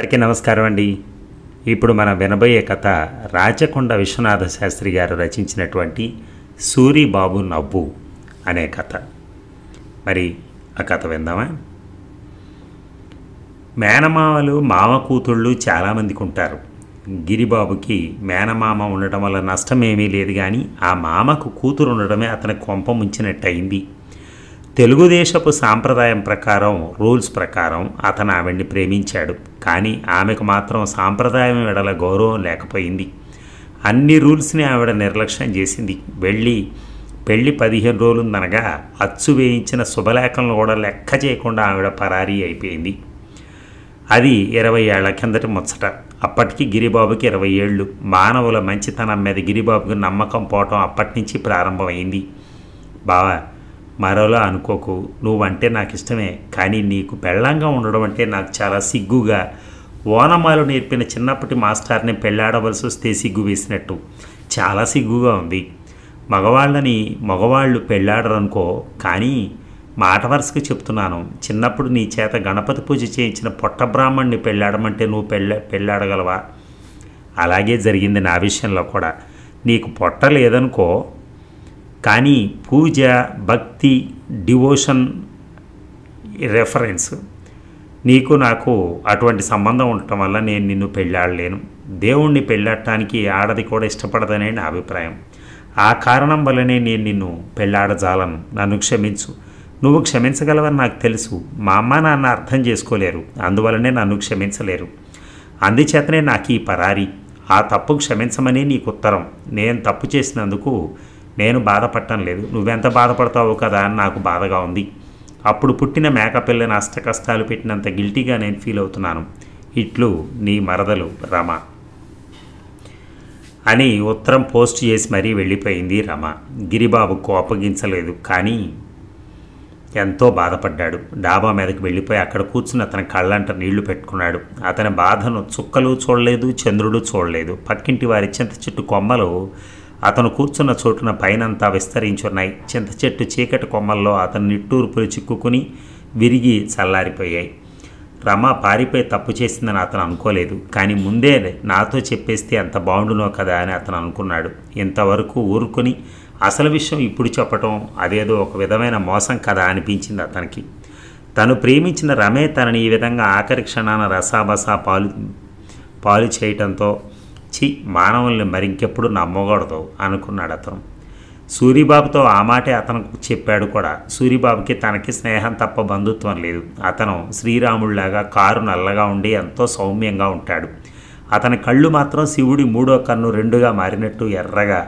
అందరికీ నమస్కారం అండి ఇప్పుడు మనం వినబోయే కథ రాచకొండ విశ్వనాథ శాస్త్రి గారు రచించినటువంటి సూరిబాబు నవ్వు అనే కథ మరి ఆ కథ విందామా మేనమామలు మామ కూతుళ్ళు చాలామందికి ఉంటారు గిరిబాబుకి మేనమామ ఉండటం వల్ల నష్టం ఏమీ లేదు కానీ ఆ మామకు కూతురు ఉండటమే అతని కొంప ముంచినట్టయింది తెలుగుదేశపు సాంప్రదాయం ప్రకారం రూల్స్ ప్రకారం అతను ఆవిడ్ని ప్రేమించాడు కానీ ఆమెకు మాత్రం సాంప్రదాయం విడల గౌరవం లేకపోయింది అన్ని రూల్స్ని ఆవిడ నిర్లక్ష్యం చేసింది వెళ్ళి పెళ్ళి పదిహేను రోజులుందనగా అచ్చు వేయించిన శుభలేఖలను కూడా లెక్క చేయకుండా ఆవిడ పరారీ అయిపోయింది అది ఇరవై ఏళ్ల కిందటి ముచ్చట అప్పటికి గిరిబాబుకి ఇరవై ఏళ్ళు మానవుల మంచితనం మీద గిరిబాబుకి నమ్మకం పోవటం అప్పటి నుంచి ప్రారంభమైంది బావా మరోలా అనుకోకు నువ్వంటే నాకు ఇష్టమే కానీ నీకు పెళ్ళంగా ఉండడం అంటే నాకు చాలా సిగ్గుగా ఓనమాలు నేర్పిన చిన్నప్పటి మాస్టర్ని పెళ్ళాడవలసి వస్తే సిగ్గు వేసినట్టు చాలా సిగ్గుగా ఉంది మగవాళ్ళని మగవాళ్ళు పెళ్ళాడరనుకో కానీ మాట వరుసగా చెప్తున్నాను చిన్నప్పుడు నీ చేత గణపతి పూజ చేయించిన పొట్ట బ్రాహ్మణ్ణి పెళ్ళాడమంటే నువ్వు పెళ్ళ పెళ్ళాడగలవా అలాగే జరిగింది నా విషయంలో కూడా నీకు పొట్ట లేదనుకో కానీ పూజ భక్తి డివోషన్ రెఫరెన్స్ నీకు నాకు అటువంటి సంబంధం ఉండటం వల్ల నేను నిన్ను పెళ్ళాడలేను దేవుణ్ణి పెళ్ళాడటానికి ఆడది కూడా ఇష్టపడదనే నా అభిప్రాయం ఆ కారణం వల్లనే నేను నిన్ను పెళ్ళాడజాలను నన్ను క్షమించు నువ్వు క్షమించగలవని నాకు తెలుసు మా అమ్మ నాన్న అర్థం చేసుకోలేరు అందువలనే నన్ను క్షమించలేరు అందుచేతనే నాకు ఈ పరారి ఆ తప్పు క్షమించమని నీకు ఉత్తరం నేను తప్పు చేసినందుకు నేను బాధపడటం లేదు నువ్వెంత బాధపడతావు కదా అని నాకు బాధగా ఉంది అప్పుడు పుట్టిన మేకపిల్లని కష్టాలు పెట్టినంత గిల్టీగా నేను ఫీల్ అవుతున్నాను ఇట్లు నీ మరదలు రమ అని ఉత్తరం పోస్ట్ చేసి మరీ వెళ్ళిపోయింది రమ గిరిబాబుకు అప్పగించలేదు కానీ ఎంతో బాధపడ్డాడు డాబా మీదకి వెళ్ళిపోయి అక్కడ కూర్చుని అతని కళ్ళంట నీళ్లు పెట్టుకున్నాడు అతని బాధను చుక్కలు చూడలేదు చంద్రుడు చూడలేదు పక్కింటి వారి చింత చెట్టు కొమ్మలు అతను కూర్చున్న చోటున పైనంతా విస్తరించున్నాయి చింత చెట్టు చీకటి కొమ్మల్లో అతను నిట్టూర్పులు చిక్కుకుని విరిగి చల్లారిపోయాయి రమ పారిపోయి తప్పు చేసిందని అతను అనుకోలేదు కానీ ముందే నాతో చెప్పేస్తే ఎంత బాగుండునో కదా అని అతను అనుకున్నాడు ఇంతవరకు ఊరుకుని అసలు విషయం ఇప్పుడు చెప్పటం అదేదో ఒక విధమైన మోసం కదా అనిపించింది అతనికి తను ప్రేమించిన రమే తనని ఈ విధంగా ఆఖరి క్షణాన రసాబసా పాలు పాలు చేయటంతో ఇచ్చి మానవుల్ని మరింకెప్పుడు నమ్మకూడదు అనుకున్నాడు అతను సూరిబాబుతో ఆ మాటే అతను చెప్పాడు కూడా సూరిబాబుకి తనకి స్నేహం తప్ప బంధుత్వం లేదు అతను శ్రీరాముడిలాగా కారు నల్లగా ఉండి ఎంతో సౌమ్యంగా ఉంటాడు అతని కళ్ళు మాత్రం శివుడి మూడో కన్ను రెండుగా మారినట్టు ఎర్రగా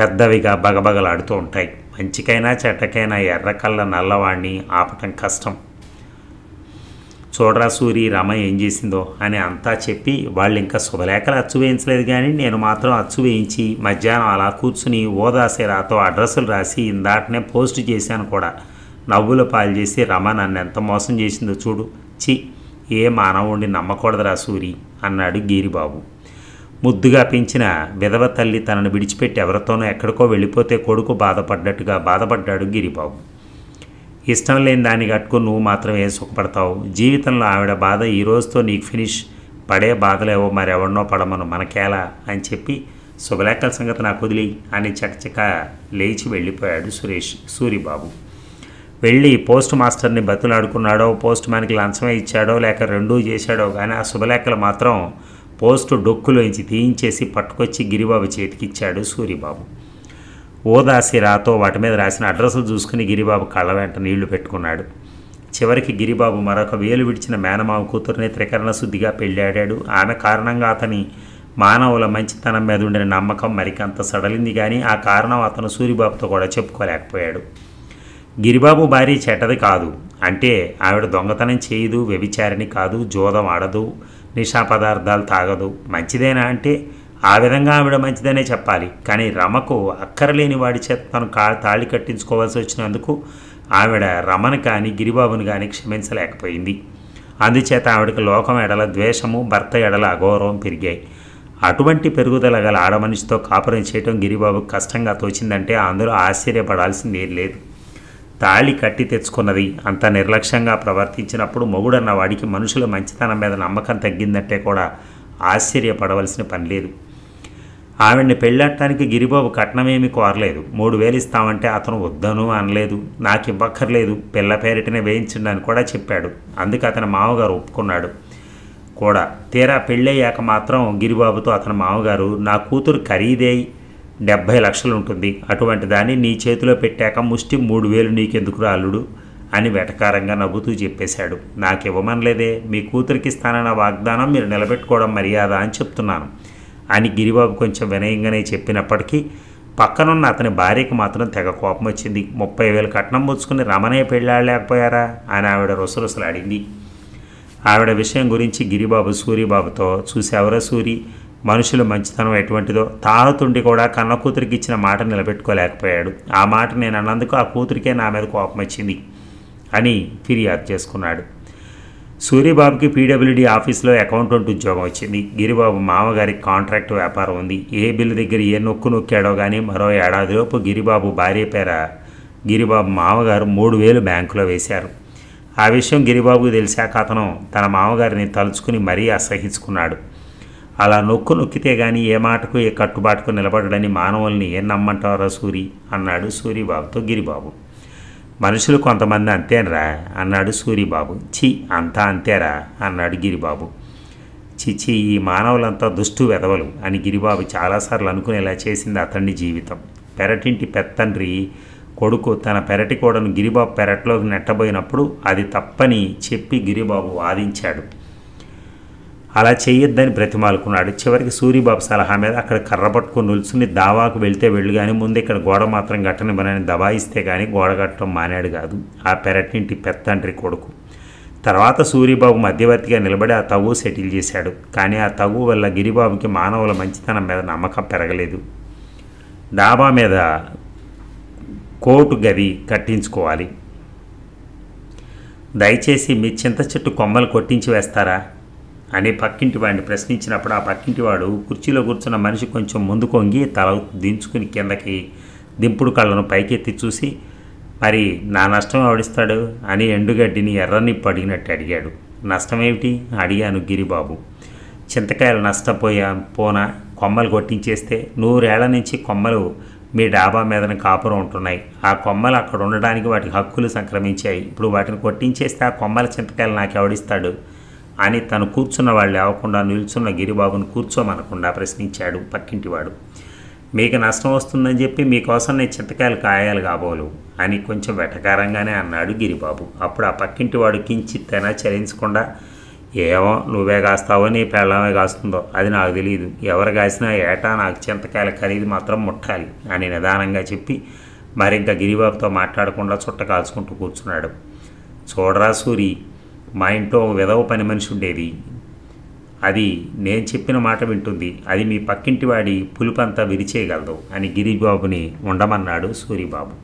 పెద్దవిగా బగబగలాడుతూ ఉంటాయి మంచికైనా చెట్టకైనా ఎర్ర కళ్ళ నల్లవాణ్ణి ఆపటం కష్టం చూడరా సూరి రమ ఏం చేసిందో అని అంతా చెప్పి వాళ్ళు ఇంకా శుభలేఖలు అచ్చు వేయించలేదు కానీ నేను మాత్రం అచ్చు వేయించి మధ్యాహ్నం అలా కూర్చుని ఓదాసే రాతో అడ్రస్సులు రాసి ఇందాటనే పోస్ట్ చేశాను కూడా నవ్వుల పాలు చేసి రమ నన్ను ఎంత మోసం చేసిందో చూడు చి ఏ మానవుడిని నమ్మకూడదురా సూరి అన్నాడు గీరిబాబు ముద్దుగా పెంచిన విధవ తల్లి తనను విడిచిపెట్టి ఎవరితోనో ఎక్కడికో వెళ్ళిపోతే కొడుకు బాధపడ్డట్టుగా బాధపడ్డాడు గిరిబాబు ఇష్టం లేని దాన్ని కట్టుకుని నువ్వు మాత్రమే సుఖపడతావు జీవితంలో ఆవిడ బాధ ఈ రోజుతో నీకు ఫినిష్ పడే బాధలేవో మరెవరినో పడమను మనకేలా అని చెప్పి శుభలేఖల సంగతి నాకు వదిలి అని చకచక లేచి వెళ్ళిపోయాడు సురేష్ సూరిబాబు వెళ్ళి పోస్ట్ మాస్టర్ని బతులాడుకున్నాడో పోస్ట్ మ్యాన్కి లంచమే ఇచ్చాడో లేక రెండూ చేశాడో కానీ ఆ శుభలేఖలు మాత్రం పోస్టు డొక్కులోంచి తీయించేసి పట్టుకొచ్చి గిరిబాబు చేతికిచ్చాడు సూరిబాబు ఓదాసి రాతో వాటి మీద రాసిన అడ్రస్లు చూసుకుని గిరిబాబు కళ్ళ వెంట నీళ్లు పెట్టుకున్నాడు చివరికి గిరిబాబు మరొక వేలు విడిచిన మేనమామ కూతురిని త్రికరణ శుద్ధిగా పెళ్ళాడాడు ఆమె కారణంగా అతని మానవుల మంచితనం మీద ఉండిన నమ్మకం మరికంత సడలింది కానీ ఆ కారణం అతను సూరిబాబుతో కూడా చెప్పుకోలేకపోయాడు గిరిబాబు భార్య చెడ్డది కాదు అంటే ఆవిడ దొంగతనం చేయదు వ్యభిచారిణి కాదు జోదం ఆడదు నిషా పదార్థాలు తాగదు మంచిదేనా అంటే ఆ విధంగా ఆవిడ మంచిదనే చెప్పాలి కానీ రమకు అక్కరలేని వాడి చేత తను కా తాళి కట్టించుకోవాల్సి వచ్చినందుకు ఆవిడ రమను కానీ గిరిబాబును కానీ క్షమించలేకపోయింది అందుచేత ఆవిడకి లోకం ఎడల ద్వేషము భర్త ఎడల అగౌరవం పెరిగాయి అటువంటి పెరుగుదల గల ఆడమనిషితో కాపురం చేయటం గిరిబాబు కష్టంగా తోచిందంటే అందులో ఆశ్చర్యపడాల్సింది లేదు తాళి కట్టి తెచ్చుకున్నది అంత నిర్లక్ష్యంగా ప్రవర్తించినప్పుడు మొగుడన్న వాడికి మనుషుల మంచితనం మీద నమ్మకం తగ్గిందంటే కూడా ఆశ్చర్యపడవలసిన పని లేదు ఆవిడ్ని పెళ్ళట్టడానికి గిరిబాబు కట్నమేమి కోరలేదు మూడు వేలు ఇస్తామంటే అతను వద్దను అనలేదు నాకు ఇవ్వక్కర్లేదు పిల్ల పేరిటనే వేయించండి అని కూడా చెప్పాడు అందుకే అతని మామగారు ఒప్పుకున్నాడు కూడా తీరా పెళ్ళయ్యాక మాత్రం గిరిబాబుతో అతని మామగారు నా కూతురు ఖరీదే డెబ్భై లక్షలు ఉంటుంది అటువంటి దాన్ని నీ చేతిలో పెట్టాక ముష్టి మూడు వేలు నీకెందుకురా అల్లుడు అని వెటకారంగా నవ్వుతూ చెప్పేశాడు నాకు ఇవ్వమనలేదే మీ కూతురికి ఇస్తానన్న వాగ్దానం మీరు నిలబెట్టుకోవడం మర్యాద అని చెప్తున్నాను అని గిరిబాబు కొంచెం వినయంగానే చెప్పినప్పటికీ పక్కనున్న అతని భార్యకు మాత్రం తెగ కోపం వచ్చింది ముప్పై వేలు కట్నం పుచ్చుకుని రమణయ్య పెళ్ళాడలేకపోయారా అని ఆవిడ రుసరుసలాడింది ఆవిడ విషయం గురించి గిరిబాబు సూరిబాబుతో చూసేవరా సూరి మనుషుల మంచితనం ఎటువంటిదో తాను తుండి కూడా కన్న కూతురికి ఇచ్చిన మాట నిలబెట్టుకోలేకపోయాడు ఆ మాట నేను అన్నందుకు ఆ కూతురికే నా మీద కోపం వచ్చింది అని ఫిర్యాదు చేసుకున్నాడు సూర్యబాబుకి పీడబ్ల్యూడీ ఆఫీస్లో అకౌంటెంట్ ఉద్యోగం వచ్చింది గిరిబాబు మామగారికి కాంట్రాక్ట్ వ్యాపారం ఉంది ఏ బిల్లు దగ్గర ఏ నొక్కు నొక్కాడో కానీ మరో ఏడాదిలోపు గిరిబాబు భార్య పేర గిరిబాబు మామగారు మూడు వేలు బ్యాంకులో వేశారు ఆ విషయం గిరిబాబుకు తెలిసాక అతను తన మామగారిని తలుచుకుని మరీ అసహించుకున్నాడు అలా నొక్కు నొక్కితే కానీ ఏ మాటకు ఏ కట్టుబాటుకు నిలబడడని మానవుల్ని ఏం నమ్మంటారా సూరి అన్నాడు సూరిబాబుతో గిరిబాబు మనుషులు కొంతమంది అంతేనరా అన్నాడు సూరిబాబు ఛీ అంతా అంతేరా అన్నాడు గిరిబాబు చిచి ఈ మానవులంతా దుష్టు వెదవలు అని గిరిబాబు చాలాసార్లు అనుకునేలా చేసింది అతన్ని జీవితం పెరటింటి పెత్తండ్రి కొడుకు తన పెరటి కోడను గిరిబాబు పెరట్లోకి నెట్టబోయినప్పుడు అది తప్పని చెప్పి గిరిబాబు వాదించాడు అలా చేయొద్దని బ్రతిమాలుకున్నాడు చివరికి సూరిబాబు సలహా మీద అక్కడ కర్ర పట్టుకుని నిల్చుని దావాకు వెళ్తే వెళ్ళు కానీ ముందు ఇక్కడ గోడ మాత్రం మనని దబాయిస్తే కానీ గోడ కట్టడం మానేడు కాదు ఆ పెరటింటి పెత్తండ్రి కొడుకు తర్వాత సూర్యబాబు మధ్యవర్తిగా నిలబడి ఆ తవ్వు సెటిల్ చేశాడు కానీ ఆ తవ్వు వల్ల గిరిబాబుకి మానవుల మంచితనం మీద నమ్మకం పెరగలేదు డాబా మీద కోటు గది కట్టించుకోవాలి దయచేసి మీ చింత చెట్టు కొమ్మలు కొట్టించి వేస్తారా అని పక్కింటి వాడిని ప్రశ్నించినప్పుడు ఆ పక్కింటి వాడు కుర్చీలో కూర్చున్న మనిషి కొంచెం ముందు కొంగి తల దించుకుని కిందకి దింపుడు కళ్ళను పైకెత్తి చూసి మరి నా నష్టం ఆవిడిస్తాడు అని ఎండుగడ్డిని ఎర్రని అడిగినట్టు అడిగాడు నష్టమేమిటి అడిగాను గిరిబాబు చింతకాయలు నష్టపోయా పోనా కొమ్మలు కొట్టించేస్తే నూరేళ్ల నుంచి కొమ్మలు మీ డాబా మీదన కాపురం ఉంటున్నాయి ఆ కొమ్మలు అక్కడ ఉండడానికి వాటి హక్కులు సంక్రమించాయి ఇప్పుడు వాటిని కొట్టించేస్తే ఆ కొమ్మల చింతకాయలు నాకు ఎవడిస్తాడు అని తను కూర్చున్న వాళ్ళు లేవకుండా నిల్చున్న గిరిబాబును కూర్చోమనకుండా ప్రశ్నించాడు పక్కింటివాడు మీకు నష్టం వస్తుందని చెప్పి మీకోసం నేను చింతకాయలు కాయాలి కాబోలు అని కొంచెం వెటకారంగానే అన్నాడు గిరిబాబు అప్పుడు ఆ పక్కింటివాడు కించిత్తైనా చలించకుండా ఏమో నువ్వే కాస్తావో నీ పెళ్ళమే కాస్తుందో అది నాకు తెలియదు ఎవరు కాసినా ఏటా నాకు చింతకాయల ఖరీదు మాత్రం ముట్టాలి అని నిదానంగా చెప్పి మరింత గిరిబాబుతో మాట్లాడకుండా చుట్ట కాల్చుకుంటూ కూర్చున్నాడు చూడరా సూరి మా ఇంట్లో విధవ పని మనిషి ఉండేది అది నేను చెప్పిన మాట వింటుంది అది మీ పక్కింటి వాడి పులుపంతా విరిచేయగలదు అని గిరిబాబుని ఉండమన్నాడు సూరిబాబు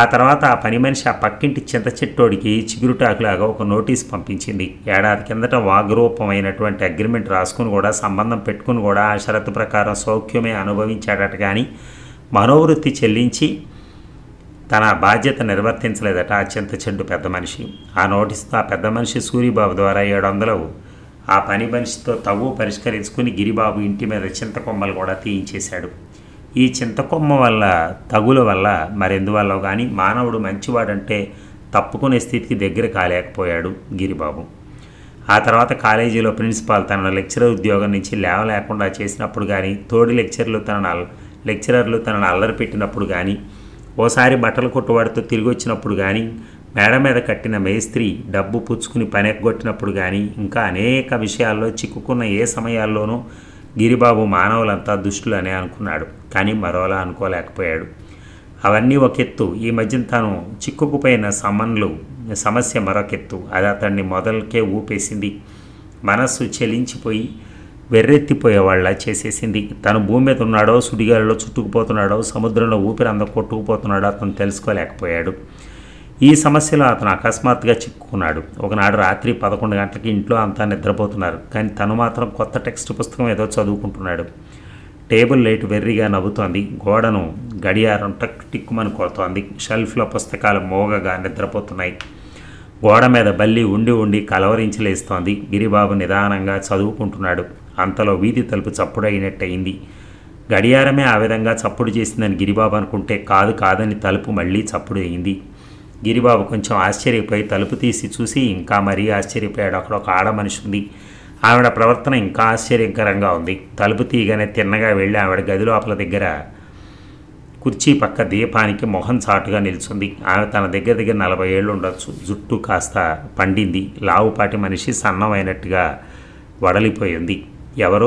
ఆ తర్వాత ఆ పని మనిషి ఆ పక్కింటి చింత చెట్టోడికి చిగురుటాకులాగా ఒక నోటీస్ పంపించింది ఏడాది కిందట వాగ్రూపమైనటువంటి అగ్రిమెంట్ రాసుకుని కూడా సంబంధం పెట్టుకుని కూడా ఆ షరతు ప్రకారం సౌఖ్యమే అనుభవించాడట కానీ మనోవృత్తి చెల్లించి తన బాధ్యత నిర్వర్తించలేదట అత్యంత చెండు పెద్ద మనిషి ఆ నోటీసుతో ఆ పెద్ద మనిషి సూరిబాబు ద్వారా ఏడు వందలు ఆ పని మనిషితో తవ్వు పరిష్కరించుకుని గిరిబాబు ఇంటి మీద చింతకొమ్మలు కూడా తీయించేశాడు ఈ చింతకొమ్మ వల్ల తగుల వల్ల మరెందువల్ల కానీ మానవుడు మంచివాడంటే తప్పుకునే స్థితికి దగ్గర కాలేకపోయాడు గిరిబాబు ఆ తర్వాత కాలేజీలో ప్రిన్సిపాల్ తన లెక్చరర్ ఉద్యోగం నుంచి లేవలేకుండా చేసినప్పుడు కానీ తోడి లెక్చర్లు తన లెక్చరర్లు తనను అల్లరి పెట్టినప్పుడు కానీ ఓసారి బట్టలు కొట్టువాడితో తిరిగి వచ్చినప్పుడు కానీ మేడ మీద కట్టిన మేస్త్రి డబ్బు పుచ్చుకుని ఎగ్గొట్టినప్పుడు కానీ ఇంకా అనేక విషయాల్లో చిక్కుకున్న ఏ సమయాల్లోనూ గిరిబాబు మానవులంతా దుష్టులనే అనుకున్నాడు కానీ మరోలా అనుకోలేకపోయాడు అవన్నీ ఒకెత్తు ఈ మధ్య తాను చిక్కుకుపోయిన సమన్లు సమస్య మరొకెత్తు అది అతన్ని మొదలకే ఊపేసింది మనస్సు చెలించిపోయి వెర్రెత్తిపోయేవాళ్ళ చేసేసింది తను భూమి మీద ఉన్నాడో సుడిగాలిలో చుట్టుకుపోతున్నాడో సముద్రంలో ఊపిరి అంద కొట్టుకుపోతున్నాడో అతను తెలుసుకోలేకపోయాడు ఈ సమస్యలో అతను అకస్మాత్తుగా చిక్కుకున్నాడు ఒకనాడు రాత్రి పదకొండు గంటలకి ఇంట్లో అంతా నిద్రపోతున్నారు కానీ తను మాత్రం కొత్త టెక్స్ట్ పుస్తకం ఏదో చదువుకుంటున్నాడు టేబుల్ లైట్ వెర్రిగా నవ్వుతోంది గోడను గడియారం టక్ టిక్కుమని కొడుతోంది షెల్ఫ్లో పుస్తకాలు మోగగా నిద్రపోతున్నాయి గోడ మీద బల్లి ఉండి ఉండి కలవరించి లేస్తోంది గిరిబాబు నిదానంగా చదువుకుంటున్నాడు అంతలో వీధి తలుపు చప్పుడైనట్టయింది గడియారమే ఆ విధంగా చప్పుడు చేసిందని గిరిబాబు అనుకుంటే కాదు కాదని తలుపు మళ్ళీ చప్పుడు అయింది గిరిబాబు కొంచెం ఆశ్చర్యపోయి తలుపు తీసి చూసి ఇంకా మరీ ఆశ్చర్యపోయాడు అక్కడ ఒక ఆడ మనిషి ఉంది ఆవిడ ప్రవర్తన ఇంకా ఆశ్చర్యకరంగా ఉంది తలుపు తీయగానే తిన్నగా వెళ్ళి ఆవిడ గది లోపల దగ్గర కుర్చీ పక్క దీపానికి మొహం చాటుగా నిలిచింది ఆమె తన దగ్గర దగ్గర నలభై ఏళ్ళు ఉండొచ్చు జుట్టు కాస్త పండింది లావుపాటి మనిషి సన్నమైనట్టుగా వడలిపోయింది ఎవరు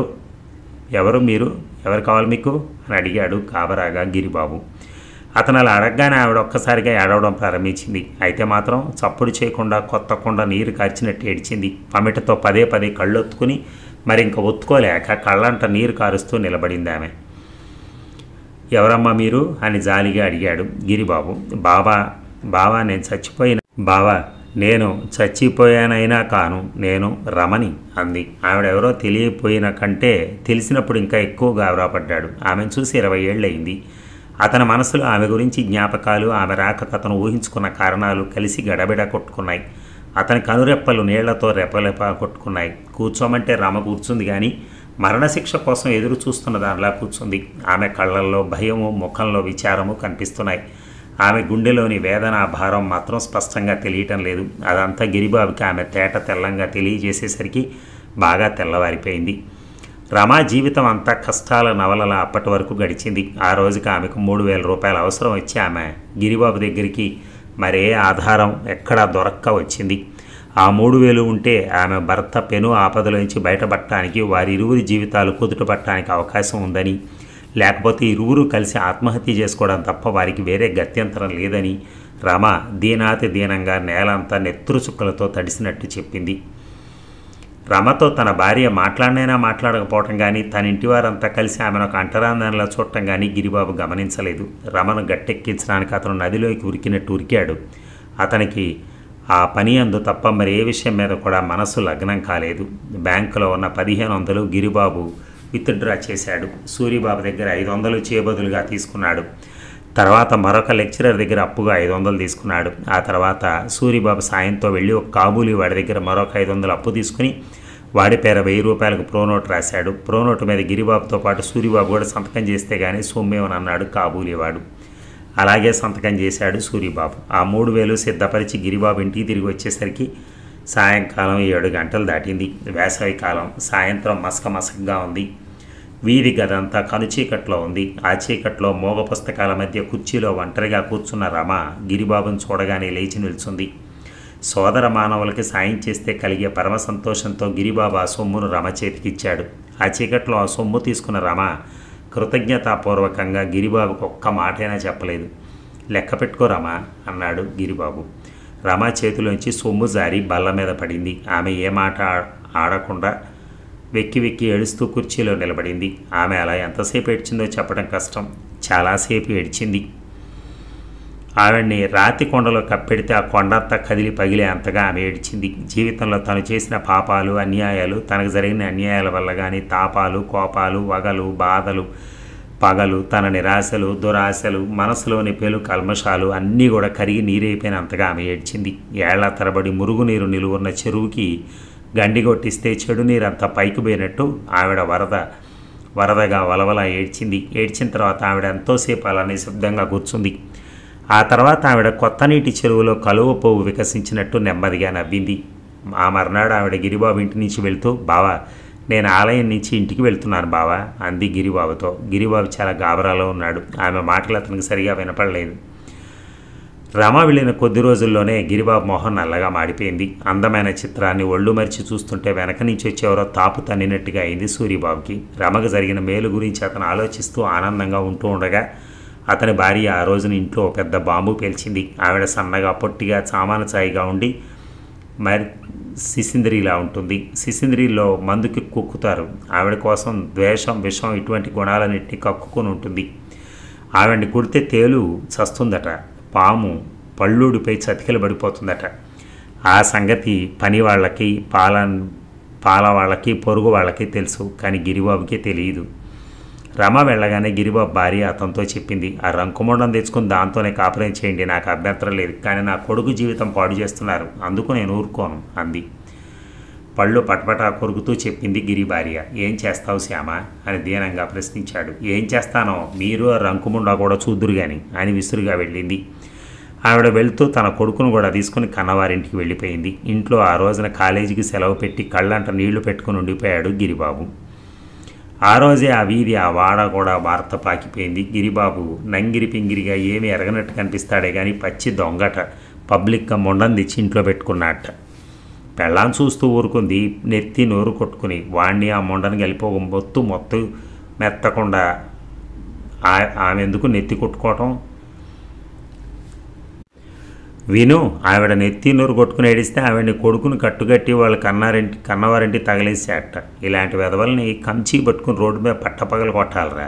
ఎవరు మీరు ఎవరు కావాలి మీకు అని అడిగాడు కాబరాగా గిరిబాబు అతను అలా అడగగానే ఆవిడ ఒక్కసారిగా ఏడవడం ప్రారంభించింది అయితే మాత్రం చప్పుడు చేయకుండా కొత్త కొండ నీరు కార్చినట్టు ఏడ్చింది పమిటతో పదే పదే కళ్ళొత్తుకుని మరి ఇంక ఒత్తుకోలేక కళ్ళంట నీరు కారుస్తూ నిలబడింది ఆమె ఎవరమ్మా మీరు అని జాలిగా అడిగాడు గిరిబాబు బావా బావా నేను చచ్చిపోయిన బావా నేను చచ్చిపోయానైనా కాను నేను రమణి అంది ఆవిడెవరో తెలియపోయిన కంటే తెలిసినప్పుడు ఇంకా ఎక్కువ గాబరాపడ్డాడు ఆమెను చూసి ఇరవై ఏళ్ళయింది అతని మనసులో ఆమె గురించి జ్ఞాపకాలు ఆమె రాక అతను ఊహించుకున్న కారణాలు కలిసి గడబిడ కొట్టుకున్నాయి అతని కనురెప్పలు నీళ్లతో రెప్పలెప్ప కొట్టుకున్నాయి కూర్చోమంటే రమ కూర్చుంది కానీ మరణశిక్ష కోసం ఎదురు చూస్తున్న దానిలా కూర్చుంది ఆమె కళ్ళల్లో భయము ముఖంలో విచారము కనిపిస్తున్నాయి ఆమె గుండెలోని వేదనా భారం మాత్రం స్పష్టంగా తెలియటం లేదు అదంతా గిరిబాబుకి ఆమె తేట తెల్లంగా తెలియజేసేసరికి బాగా తెల్లవారిపోయింది రమా జీవితం అంతా కష్టాల నవలల అప్పటి వరకు గడిచింది ఆ రోజుకి ఆమెకు మూడు వేల రూపాయలు అవసరం వచ్చి ఆమె గిరిబాబు దగ్గరికి మరే ఆధారం ఎక్కడా దొరక్క వచ్చింది ఆ మూడు వేలు ఉంటే ఆమె భర్త పెను ఆపదలోంచి బయటపడటానికి వారి ఇరువురి జీవితాలు కుదుటపట్టడానికి అవకాశం ఉందని లేకపోతే ఇరువురు కలిసి ఆత్మహత్య చేసుకోవడం తప్ప వారికి వేరే గత్యంతరం లేదని రమ దీనాతి దీనంగా నేలంతా నెత్తురు చుక్కలతో తడిసినట్టు చెప్పింది రమతో తన భార్య మాట్లాడినైనా మాట్లాడకపోవటం కానీ తన ఇంటి వారంతా కలిసి ఆమెను ఒక అంటరాందనలా చూడటం కానీ గిరిబాబు గమనించలేదు రమను గట్టెక్కించడానికి అతను నదిలోకి ఉరికినట్టు ఉరికాడు అతనికి ఆ పని అందు తప్ప మరి ఏ విషయం మీద కూడా మనస్సు లగ్నం కాలేదు బ్యాంకులో ఉన్న పదిహేను వందలు గిరిబాబు విత్డ్రా చేశాడు సూర్యబాబు దగ్గర ఐదు వందలు చేయబదులుగా తీసుకున్నాడు తర్వాత మరొక లెక్చరర్ దగ్గర అప్పుగా ఐదు వందలు తీసుకున్నాడు ఆ తర్వాత సూరిబాబు సాయంతో వెళ్ళి ఒక కాబూలి వాడి దగ్గర మరొక ఐదు వందలు అప్పు తీసుకుని వాడి పేర వెయ్యి రూపాయలకు ప్రోనోట్ రాశాడు ప్రోనోట్ మీద గిరిబాబుతో పాటు సూరిబాబు కూడా సంతకం చేస్తే కానీ సొమ్మేమని అన్నాడు వాడు అలాగే సంతకం చేశాడు సూరిబాబు ఆ మూడు వేలు సిద్ధపరిచి గిరిబాబు ఇంటికి తిరిగి వచ్చేసరికి సాయంకాలం ఏడు గంటలు దాటింది వేసవికాలం సాయంత్రం మసకమసకగా ఉంది వీధి గదంతా కనుచీకట్లో ఉంది ఆ చీకట్లో మోగ పుస్తకాల మధ్య కుర్చీలో ఒంటరిగా కూర్చున్న రమ గిరిబాబును చూడగానే లేచి నిల్చుంది సోదర మానవులకి సాయం చేస్తే కలిగే పరమ సంతోషంతో గిరిబాబు ఆ సొమ్మును రమ చేతికిచ్చాడు ఆ చీకట్లో ఆ సొమ్ము తీసుకున్న రమ కృతజ్ఞతాపూర్వకంగా గిరిబాబుకు ఒక్క మాటైనా చెప్పలేదు లెక్క పెట్టుకో రమ అన్నాడు గిరిబాబు రమ చేతిలోంచి సొమ్ము జారి బల్ల మీద పడింది ఆమె ఏ మాట ఆడకుండా వెక్కి వెక్కి ఏడుస్తూ కుర్చీలో నిలబడింది ఆమె అలా ఎంతసేపు ఏడ్చిందో చెప్పడం కష్టం చాలాసేపు ఏడ్చింది ఆవిడ్ని రాతి కొండలో కప్పెడితే ఆ కొండంతా కదిలి పగిలే అంతగా ఆమె ఏడ్చింది జీవితంలో తను చేసిన పాపాలు అన్యాయాలు తనకు జరిగిన అన్యాయాల వల్ల కానీ తాపాలు కోపాలు వగలు బాధలు పగలు తన నిరాశలు దురాశలు మనసులోని పేలు కల్మషాలు అన్నీ కూడా కరిగి నీరైపోయినంతగా ఆమె ఏడ్చింది ఏళ్ల తరబడి మురుగునీరు నిలువున్న చెరువుకి గండి కొట్టిస్తే చెడు అంతా పైకి పోయినట్టు ఆవిడ వరద వరదగా వలవల ఏడ్చింది ఏడ్చిన తర్వాత ఆవిడ ఎంతోసేపు అలా నిశ్శబ్దంగా కూర్చుంది ఆ తర్వాత ఆవిడ కొత్త నీటి చెరువులో కలువ పోవు వికసించినట్టు నెమ్మదిగా నవ్వింది ఆ మర్నాడు ఆవిడ గిరిబాబు ఇంటి నుంచి వెళ్తూ బావా నేను ఆలయం నుంచి ఇంటికి వెళ్తున్నాను బావా అంది గిరిబాబుతో గిరిబాబు చాలా గాబరాలో ఉన్నాడు ఆమె మాటలు అతనికి సరిగా వినపడలేదు రమ వెళ్ళిన కొద్ది రోజుల్లోనే గిరిబాబు మొహం నల్లగా మాడిపోయింది అందమైన చిత్రాన్ని ఒళ్ళు మరిచి చూస్తుంటే వెనక నుంచి వచ్చేవరో తాపు తన్నినట్టుగా అయింది సూర్యబాబుకి రమకు జరిగిన మేలు గురించి అతను ఆలోచిస్తూ ఆనందంగా ఉంటూ ఉండగా అతని భార్య ఆ రోజున ఇంట్లో పెద్ద బాంబు పేల్చింది ఆవిడ సన్నగా పొట్టిగా సామాన చాయిగా ఉండి మరి సిసింద్రిలా ఉంటుంది సిసింద్రిలో మందుకి కుక్కుతారు ఆవిడ కోసం ద్వేషం విషం ఇటువంటి గుణాలన్నింటినీ కక్కుకొని ఉంటుంది ఆవిడని కుడితే తేలు చస్తుందట పాము పళ్ళూడిపై చతికిల పడిపోతుందట ఆ సంగతి పని వాళ్ళకి పాల పాల వాళ్ళకి పొరుగు వాళ్ళకి తెలుసు కానీ గిరిబాబుకే తెలియదు రమ వెళ్ళగానే గిరిబాబు భార్య అతనితో చెప్పింది ఆ రంకుమండం తెచ్చుకుని దాంతోనే కాపురం చేయండి నాకు అభ్యంతరం లేదు కానీ నా కొడుకు జీవితం పాడు చేస్తున్నారు అందుకు నేను ఊరుకోను అంది పళ్ళు పటపటా కొరుకుతూ చెప్పింది గిరి భార్య ఏం చేస్తావు శ్యామ అని దీనంగా ప్రశ్నించాడు ఏం చేస్తానో మీరు రంకుముండా కూడా చూద్దురు గాని అని విసురుగా వెళ్ళింది ఆవిడ వెళుతూ తన కొడుకును కూడా తీసుకుని కన్నవారింటికి వెళ్ళిపోయింది ఇంట్లో ఆ రోజున కాలేజీకి సెలవు పెట్టి కళ్ళంట నీళ్లు పెట్టుకుని ఉండిపోయాడు గిరిబాబు ఆ రోజే ఆ వీధి ఆ వాడ కూడా వార్త పాకిపోయింది గిరిబాబు నంగిరి పింగిరిగా ఏమి ఎరగనట్టు కనిపిస్తాడే కానీ పచ్చి దొంగట పబ్లిక్గా మొండం తెచ్చి ఇంట్లో పెట్టుకున్నట్ట పెళ్ళాన్ని చూస్తూ ఊరుకుంది నెత్తి నోరు కొట్టుకుని వాణ్ణి ఆ మొండను కలిపి మొత్తు మొత్తం మెత్తకుండా ఆమెందుకు నెత్తి కొట్టుకోవటం విను ఆవిడ నెత్తి నూరు కొట్టుకుని ఏడిస్తే ఆవిడని కొడుకుని కట్టుకట్టి వాళ్ళ కన్నారంటి కన్నవారంటి తగిలేసేట ఇలాంటి వెధవల్ని కంచి పట్టుకుని రోడ్డు మీద పట్టపగలు కొట్టాలరా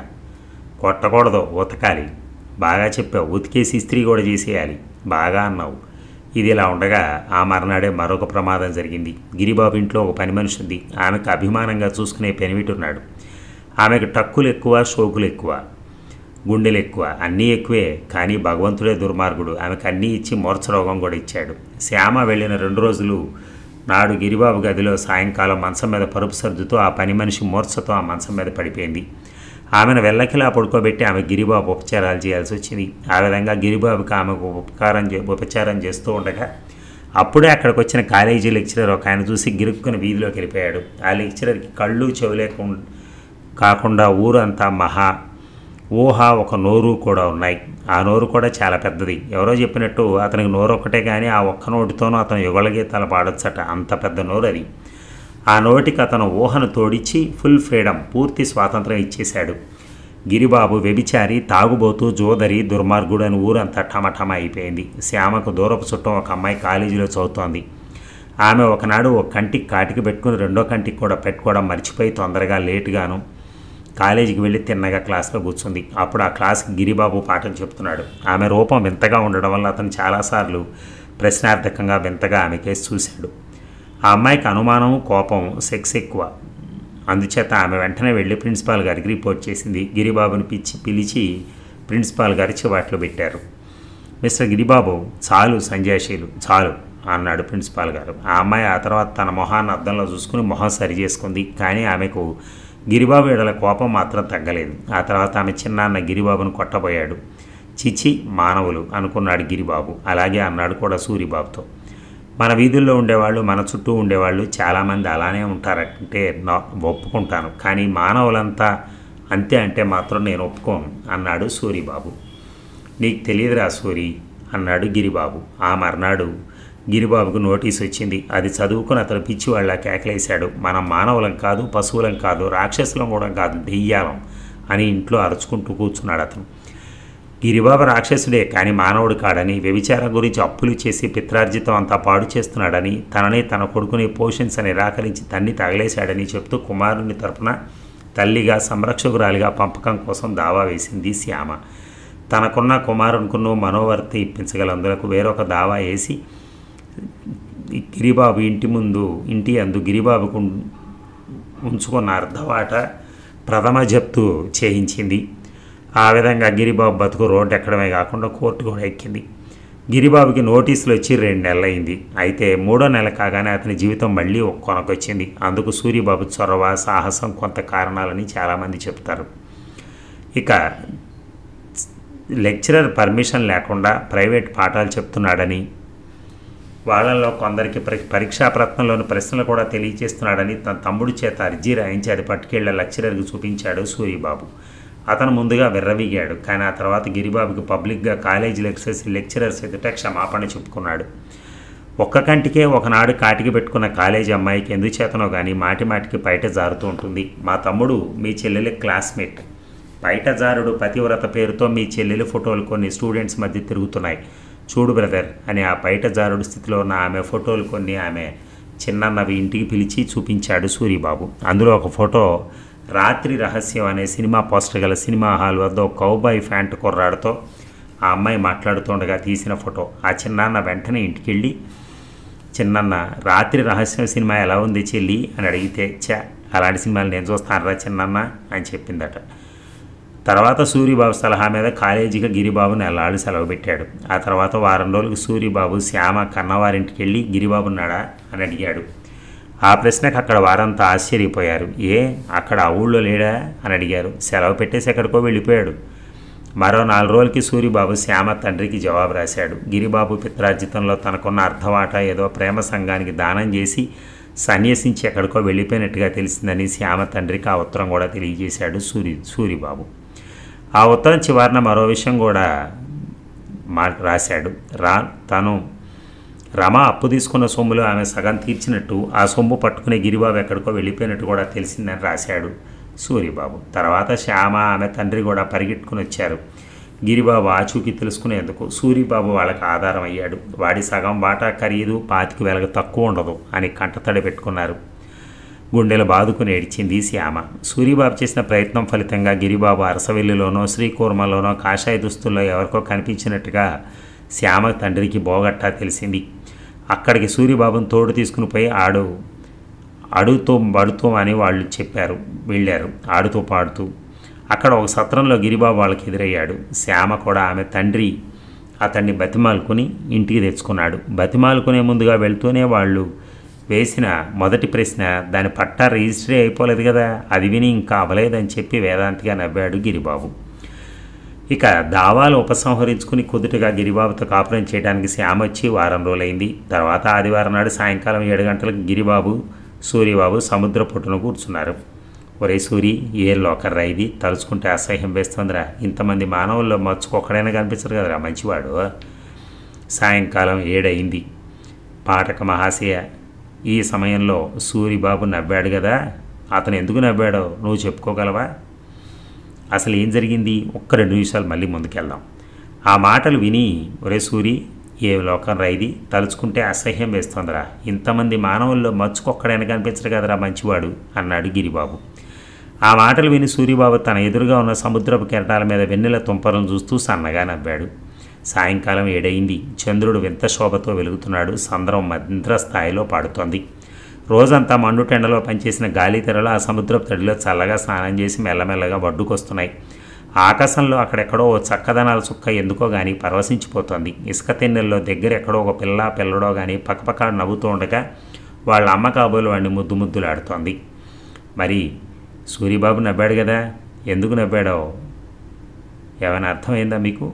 కొట్టకూడదు ఉతకాలి బాగా చెప్పావు ఉతికేసి ఇస్త్రీ కూడా చేసేయాలి బాగా అన్నావు ఇది ఇలా ఉండగా ఆ మరణాడే మరొక ప్రమాదం జరిగింది గిరిబాబు ఇంట్లో ఒక పని మనిషి ఉంది ఆమెకు అభిమానంగా చూసుకునే ఉన్నాడు ఆమెకు టక్కులు ఎక్కువ షోకులు ఎక్కువ గుండెలు ఎక్కువ అన్నీ ఎక్కువే కానీ భగవంతుడే దుర్మార్గుడు ఆమెకు అన్నీ ఇచ్చి మూర్ఛ రోగం కూడా ఇచ్చాడు శ్యామ వెళ్ళిన రెండు రోజులు నాడు గిరిబాబు గదిలో సాయంకాలం మంచం మీద పరుపు సర్దుతో ఆ పని మనిషి మూర్ఛతో ఆ మంచం మీద పడిపోయింది ఆమెను వెళ్ళకిలా పడుకోబెట్టి ఆమె గిరిబాబు ఉపచారాలు చేయాల్సి వచ్చింది ఆ విధంగా గిరిబాబుకి ఆమెకు ఉపకారం ఉపచారం చేస్తూ ఉండగా అప్పుడే అక్కడికి వచ్చిన కాలేజీ లెక్చరర్ ఒక ఆయన చూసి గిరుక్కుని వీధిలోకి వెళ్ళిపోయాడు ఆ లెక్చరర్కి కళ్ళు చెవులే కాకుండా ఊరంతా మహా ఊహ ఒక నోరు కూడా ఉన్నాయి ఆ నోరు కూడా చాలా పెద్దది ఎవరో చెప్పినట్టు అతనికి నోరు ఒక్కటే కానీ ఆ ఒక్క నోటితోనూ అతను యుగళ గీతాలు పాడొచ్చట అంత పెద్ద నోరు అది ఆ నోటికి అతను ఊహను తోడిచ్చి ఫుల్ ఫ్రీడమ్ పూర్తి స్వాతంత్రం ఇచ్చేశాడు గిరిబాబు వ్యభిచారి తాగుబోతూ జోదరి దుర్మార్గుడు అని ఊరంతా ఠమఠమ అయిపోయింది శ్యామకు దూరపు చుట్టం ఒక అమ్మాయి కాలేజీలో చదువుతోంది ఆమె ఒకనాడు ఒక కంటికి కాటికి పెట్టుకుని రెండో కంటికి కూడా పెట్టుకోవడం మర్చిపోయి తొందరగా లేటుగాను కాలేజీకి వెళ్ళి తిన్నగా క్లాస్లో కూర్చుంది అప్పుడు ఆ క్లాస్కి గిరిబాబు పాఠం చెప్తున్నాడు ఆమె రూపం వింతగా ఉండడం వల్ల అతను చాలాసార్లు ప్రశ్నార్థకంగా వింతగా ఆమెకే చూశాడు ఆ అమ్మాయికి అనుమానం కోపం సెక్స్ ఎక్కువ అందుచేత ఆమె వెంటనే వెళ్ళి ప్రిన్సిపాల్ గారికి రిపోర్ట్ చేసింది గిరిబాబుని పిచ్చి పిలిచి ప్రిన్సిపాల్ గారి చివాట్లు పెట్టారు మిస్టర్ గిరిబాబు చాలు సంజయశీలు చాలు అన్నాడు ప్రిన్సిపాల్ గారు ఆ అమ్మాయి ఆ తర్వాత తన మొహాన్ని అద్దంలో చూసుకుని మొహం సరి చేసుకుంది కానీ ఆమెకు గిరిబాబు ఎడల కోపం మాత్రం తగ్గలేదు ఆ తర్వాత ఆమె చిన్నాన్న గిరిబాబును కొట్టబోయాడు చిచి మానవులు అనుకున్నాడు గిరిబాబు అలాగే అన్నాడు కూడా సూరిబాబుతో మన వీధుల్లో ఉండేవాళ్ళు మన చుట్టూ ఉండేవాళ్ళు చాలామంది అలానే ఉంటారంటే ఒప్పుకుంటాను కానీ మానవులంతా అంతే అంటే మాత్రం నేను ఒప్పుకోను అన్నాడు సూరిబాబు నీకు తెలియదురా సూరి అన్నాడు గిరిబాబు ఆ మర్నాడు గిరిబాబుకు నోటీస్ వచ్చింది అది చదువుకుని అతను పిచ్చివాళ్ళ కేకలేశాడు మనం మానవులం కాదు పశువులం కాదు రాక్షసులం కూడా కాదు దెయ్యాలం అని ఇంట్లో అరుచుకుంటూ కూర్చున్నాడు అతను గిరిబాబు రాక్షసుడే కానీ మానవుడు కాడని వ్యభిచారం గురించి అప్పులు చేసి పిత్రార్జితం అంతా పాడు చేస్తున్నాడని తనని తన కొడుకుని అని రాకరించి తన్ని తగలేశాడని చెప్తూ కుమారుని తరపున తల్లిగా సంరక్షకురాలిగా పంపకం కోసం దావా వేసింది శ్యామ తనకున్న కుమారునికును మనోవర్తి ఇప్పించగల అందులకు వేరొక దావా వేసి గిరిబాబు ఇంటి ముందు ఇంటి అందు గిరిబాబుకు ఉంచుకున్న అర్ధవాట ప్రథమ జప్తు చేయించింది ఆ విధంగా గిరిబాబు బతుకు రోడ్డు ఎక్కడమే కాకుండా కోర్టు కూడా ఎక్కింది గిరిబాబుకి నోటీసులు వచ్చి రెండు నెలలైంది అయితే మూడో నెల కాగానే అతని జీవితం మళ్ళీ కొనకొచ్చింది అందుకు సూర్యబాబు చొరవ సాహసం కొంత కారణాలని చాలామంది చెప్తారు ఇక లెక్చరర్ పర్మిషన్ లేకుండా ప్రైవేట్ పాఠాలు చెప్తున్నాడని వాళ్ళలో కొందరికి పరీక్షా ప్రత్నంలోని ప్రశ్నలు కూడా తెలియచేస్తున్నాడని తన తమ్ముడి చేత అర్జీ రాయించి అది పట్టుకెళ్ల లెక్చరర్కి చూపించాడు సూరిబాబు అతను ముందుగా విర్రవీగాడు కానీ ఆ తర్వాత గిరిబాబుకి పబ్లిక్గా కాలేజీ లెక్చర్స్ లెక్చరర్స్ ఎదుట క్షమాపణ చెప్పుకున్నాడు ఒక్క కంటికే ఒకనాడు కాటికి పెట్టుకున్న కాలేజీ అమ్మాయికి ఎందుచేతనో కానీ మాటి మాటికి బయట జారుతూ ఉంటుంది మా తమ్ముడు మీ చెల్లెలి క్లాస్మేట్ బయట జారుడు పతివ్రత పేరుతో మీ చెల్లెలి ఫోటోలు కొన్ని స్టూడెంట్స్ మధ్య తిరుగుతున్నాయి చూడు బ్రదర్ అని ఆ బయట జారుడు స్థితిలో ఉన్న ఆమె ఫోటోలు కొన్ని ఆమె చిన్నన్నవి ఇంటికి పిలిచి చూపించాడు సూరిబాబు అందులో ఒక ఫోటో రాత్రి రహస్యం అనే సినిమా పోస్టర్ గల సినిమా హాల్ వద్ద ఒక కౌబాయ్ ఫ్యాంట్ కుర్రాడుతో ఆ అమ్మాయి మాట్లాడుతుండగా తీసిన ఫోటో ఆ చిన్నాన్న వెంటనే ఇంటికి వెళ్ళి చిన్నన్న రాత్రి రహస్యం సినిమా ఎలా ఉంది చెల్లి అని అడిగితే చా అలాంటి సినిమాలు నేను చూస్తాను రా చిన్నన్న అని చెప్పిందట తర్వాత సూర్యబాబు సలహా మీద కాలేజీకి గిరిబాబుని ఎల్లాడు సెలవు పెట్టాడు ఆ తర్వాత వారం రోజులకు సూర్యబాబు శ్యామ కన్నవారింటికి వెళ్ళి గిరిబాబున్నాడా అని అడిగాడు ఆ ప్రశ్నకు అక్కడ వారంతా ఆశ్చర్యపోయారు ఏ అక్కడ ఆ ఊళ్ళో లేడా అని అడిగారు సెలవు పెట్టేసి ఎక్కడికో వెళ్ళిపోయాడు మరో నాలుగు రోజులకి సూర్యబాబు శ్యామ తండ్రికి జవాబు రాశాడు గిరిబాబు పిత్రార్జితంలో తనకున్న అర్ధవాట ఏదో ప్రేమ సంఘానికి దానం చేసి సన్యసించి ఎక్కడికో వెళ్ళిపోయినట్టుగా తెలిసిందని శ్యామ తండ్రికి ఆ ఉత్తరం కూడా తెలియజేశాడు సూరి సూరిబాబు ఆ ఉత్తరం చివరిన మరో విషయం కూడా మా రాశాడు రా తను రమ అప్పు తీసుకున్న సొమ్ములో ఆమె సగం తీర్చినట్టు ఆ సొమ్ము పట్టుకునే గిరిబాబు ఎక్కడికో వెళ్ళిపోయినట్టు కూడా తెలిసిందని రాశాడు సూర్యబాబు తర్వాత శ్యామ ఆమె తండ్రి కూడా పరిగెట్టుకుని వచ్చారు గిరిబాబు ఆచూకీ తెలుసుకునేందుకు సూర్యబాబు వాళ్ళకి ఆధారం అయ్యాడు వాడి సగం వాటా ఖరీదు పాతికి వెలగ తక్కువ ఉండదు అని కంటతడి పెట్టుకున్నారు గుండెలు బాదుకుని ఏడ్చింది శ్యామ సూరిబాబు చేసిన ప్రయత్నం ఫలితంగా గిరిబాబు అరసవెల్లిలోనో శ్రీకూర్మలోనో కాషాయ దుస్తుల్లో ఎవరికో కనిపించినట్టుగా శ్యామ తండ్రికి బోగట్టా తెలిసింది అక్కడికి సూరిబాబును తోడు తీసుకుని పోయి ఆడు అడుగుతో పడుతూ అని వాళ్ళు చెప్పారు వెళ్ళారు ఆడుతూ పాడుతూ అక్కడ ఒక సత్రంలో గిరిబాబు వాళ్ళకి ఎదురయ్యాడు శ్యామ కూడా ఆమె తండ్రి అతన్ని బతిమాలుకుని ఇంటికి తెచ్చుకున్నాడు బతిమాలుకునే ముందుగా వెళ్తూనే వాళ్ళు వేసిన మొదటి ప్రశ్న దాని పట్టా రిజిస్టరీ అయిపోలేదు కదా అది విని ఇంకా అవలేదని చెప్పి వేదాంతిగా నవ్వాడు గిరిబాబు ఇక దావాలు ఉపసంహరించుకుని కుదుటగా గిరిబాబుతో కాపురం చేయడానికి శ్యామ వచ్చి వారం రోజులైంది తర్వాత ఆదివారం నాడు సాయంకాలం ఏడు గంటలకు గిరిబాబు సూర్యబాబు సముద్ర పుట్టును కూర్చున్నారు ఒరే సూరి ఏ లోకర్రా ఇది తలుచుకుంటే అసహ్యం వేస్తుందిరా ఇంతమంది మానవుల్లో మర్చుకొక్కడైనా కనిపించరు కదరా మంచివాడు సాయంకాలం ఏడైంది పాటక మహాశయ ఈ సమయంలో సూరిబాబు నవ్వాడు కదా అతను ఎందుకు నవ్వాడో నువ్వు చెప్పుకోగలవా అసలు ఏం జరిగింది ఒక్క రెండు నిమిషాలు మళ్ళీ ముందుకెళ్దాం ఆ మాటలు విని ఒరే సూరి ఏ లోకం రైది తలుచుకుంటే అసహ్యం వేస్తోందిరా ఇంతమంది మానవుల్లో మచ్చుకొక్కడైనా కనిపించరు కదరా మంచివాడు అన్నాడు గిరిబాబు ఆ మాటలు విని సూరిబాబు తన ఎదురుగా ఉన్న సముద్రపు కెరటాల మీద వెన్నెల తుంపరం చూస్తూ సన్నగా నవ్వాడు సాయంకాలం ఏడైంది చంద్రుడు వింత శోభతో వెలుగుతున్నాడు సంద్రం మంత్ర స్థాయిలో పాడుతోంది రోజంతా మండుటెండలో పనిచేసిన గాలితెరలు ఆ సముద్రపు తడిలో చల్లగా స్నానం చేసి మెల్లమెల్లగా వడ్డుకొస్తున్నాయి ఆకాశంలో అక్కడెక్కడో ఓ చక్కదనాల చుక్క ఎందుకో కానీ పరవశించిపోతోంది ఇసుక తిన్నెల్లో దగ్గర ఎక్కడో ఒక పిల్ల పిల్లడో కానీ పక్కపక్క నవ్వుతూ ఉండగా వాళ్ళ అమ్మ కాబోలు వాడిని ముద్దు ముద్దులాడుతోంది మరి సూర్యబాబు నవ్వాడు కదా ఎందుకు నవ్వాడో ఏమైనా అర్థమైందా మీకు